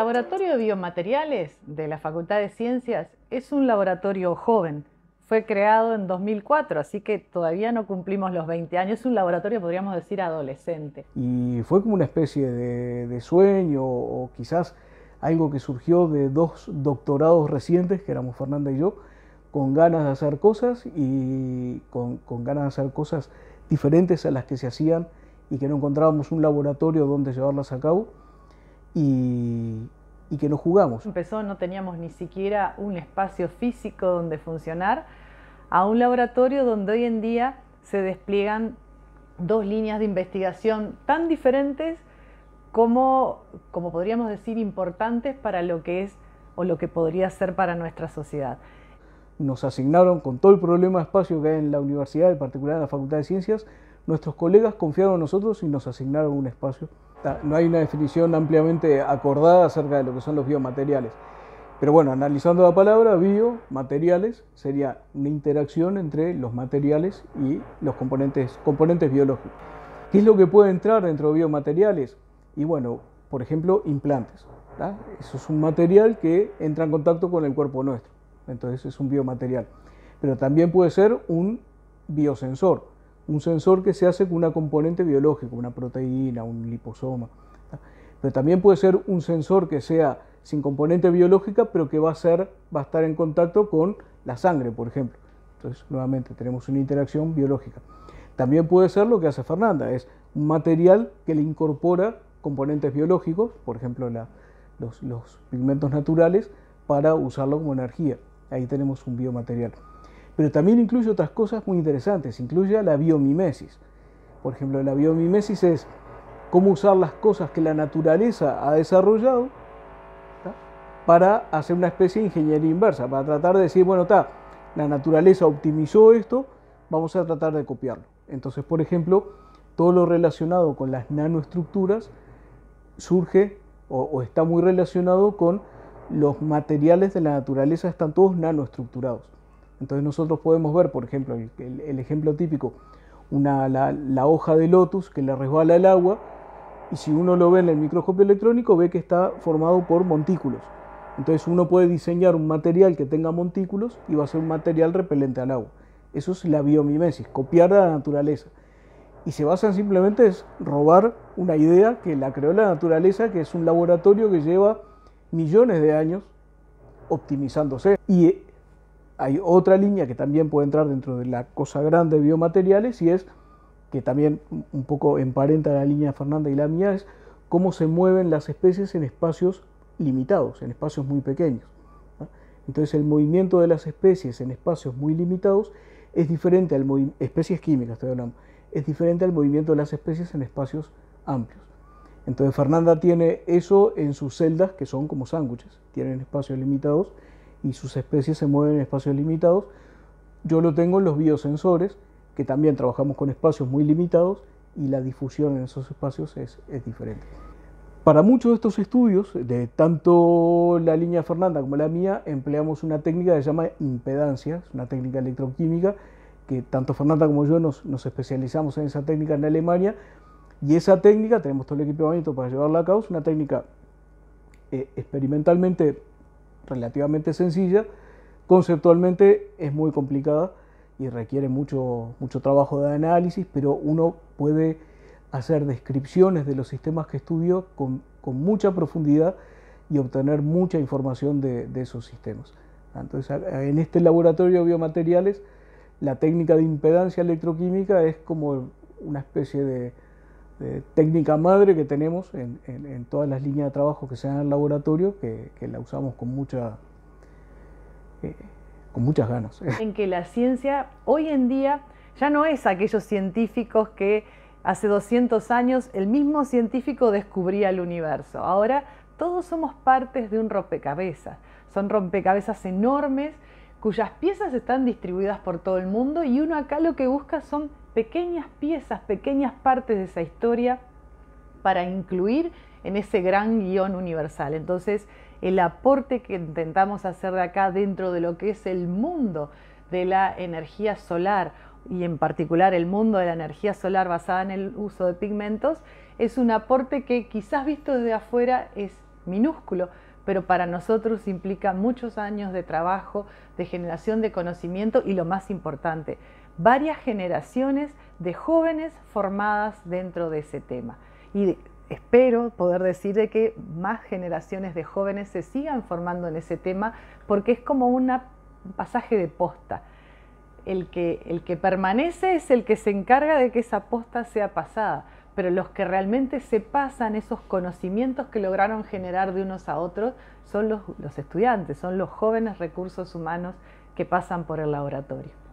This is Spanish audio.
Laboratorio de Biomateriales de la Facultad de Ciencias es un laboratorio joven. Fue creado en 2004, así que todavía no cumplimos los 20 años. Es un laboratorio, podríamos decir, adolescente. Y fue como una especie de, sueño o quizás algo que surgió de dos doctorados recientes, que éramos Fernanda y yo, con ganas de hacer cosas y con, ganas de hacer cosas diferentes a las que se hacían y que no encontrábamos un laboratorio donde llevarlas a cabo y, que nos jugamos. Empezó, no teníamos ni siquiera un espacio físico donde funcionar, a un laboratorio donde hoy en día se despliegan dos líneas de investigación tan diferentes como, como podríamos decir, importantes para lo que es o lo que podría ser para nuestra sociedad. Nos asignaron con todo el problema de espacio que hay en la universidad, en particular en la Facultad de Ciencias, nuestros colegas confiaron en nosotros y nos asignaron un espacio. Ah, no hay una definición ampliamente acordada acerca de lo que son los biomateriales. Pero bueno, analizando la palabra biomateriales sería una interacción entre los materiales y los componentes, componentes biológicos. ¿Qué es lo que puede entrar dentro de biomateriales? Y bueno, por ejemplo, implantes. Eso es un material que entra en contacto con el cuerpo nuestro. Entonces es un biomaterial. Pero también puede ser un biosensor. Un sensor que se hace con una componente biológica, una proteína, un liposoma. Pero también puede ser un sensor que sea sin componente biológica, pero que va a, estar en contacto con la sangre, por ejemplo. Entonces, nuevamente, tenemos una interacción biológica. También puede ser lo que hace Fernanda, es un material que le incorpora componentes biológicos, por ejemplo, los pigmentos naturales, para usarlo como energía. Ahí tenemos un biomaterial pero también incluye otras cosas muy interesantes, incluye la biomimesis. Por ejemplo, la biomimesis es cómo usar las cosas que la naturaleza ha desarrollado para hacer una especie de ingeniería inversa, para tratar de decir, bueno, está, la naturaleza optimizó esto, vamos a tratar de copiarlo. Entonces, por ejemplo, todo lo relacionado con las nanoestructuras surge o está muy relacionado con los materiales de la naturaleza, están todos nanoestructurados. Entonces nosotros podemos ver, por ejemplo, el, ejemplo típico, una, la, hoja de lotus que le resbala el agua y si uno lo ve en el microscopio electrónico ve que está formado por montículos. Entonces uno puede diseñar un material que tenga montículos y va a ser un material repelente al agua. Eso es la biomimesis, copiar a la naturaleza. Y se basa simplemente en robar una idea que la creó la naturaleza, que es un laboratorio que lleva millones de años optimizándose. Y hay otra línea que también puede entrar dentro de la cosa grande de biomateriales y es, que también un poco emparenta la línea de Fernanda y la mía, es cómo se mueven las especies en espacios limitados, en espacios muy pequeños. Entonces el movimiento de las especies en espacios muy limitados es diferente al especies químicas estoy hablando, es diferente al movimiento de las especies en espacios amplios. Entonces Fernanda tiene eso en sus celdas que son como sándwiches, tienen espacios limitados y sus especies se mueven en espacios limitados. Yo lo tengo en los biosensores, que también trabajamos con espacios muy limitados y la difusión en esos espacios es, diferente. Para muchos de estos estudios, de tanto la línea Fernanda como la mía, empleamos una técnica que se llama impedancia, una técnica electroquímica, que tanto Fernanda como yo nos, especializamos en esa técnica en Alemania, y esa técnica, tenemos todo el equipamiento para llevarla a cabo, es una técnica eh, experimentalmente relativamente sencilla, conceptualmente es muy complicada y requiere mucho, mucho trabajo de análisis, pero uno puede hacer descripciones de los sistemas que estudió con, mucha profundidad y obtener mucha información de, de, esos sistemas. Entonces, en este laboratorio de biomateriales, la técnica de impedancia electroquímica es como una especie de, este, técnica madre que tenemos en, todas las líneas de trabajo que se dan en el laboratorio, que, la usamos con eh, con muchas ganas. En que la ciencia hoy en día ya no es aquellos científicos que hace 200 años el mismo científico descubría el universo. Ahora todos somos partes de un rompecabezas. Son rompecabezas enormes cuyas piezas están distribuidas por todo el mundo y uno acá lo que busca son pequeñas piezas, pequeñas partes de esa historia para incluir en ese gran guión universal. Entonces, el aporte que intentamos hacer de acá dentro de lo que es el mundo de la energía solar y en particular el mundo de la energía solar basada en el uso de pigmentos, es un aporte que quizás visto desde afuera es minúsculo, pero para nosotros implica muchos años de trabajo, de generación de conocimiento y lo más importante, varias generaciones de jóvenes formadas dentro de ese tema. Y espero poder decir de que más generaciones de jóvenes se sigan formando en ese tema porque es como un pasaje de posta. El que, el que permanece es el que se encarga de que esa posta sea pasada, pero los que realmente se pasan esos conocimientos que lograron generar de unos a otros son los estudiantes, son los jóvenes recursos humanos que pasan por el laboratorio.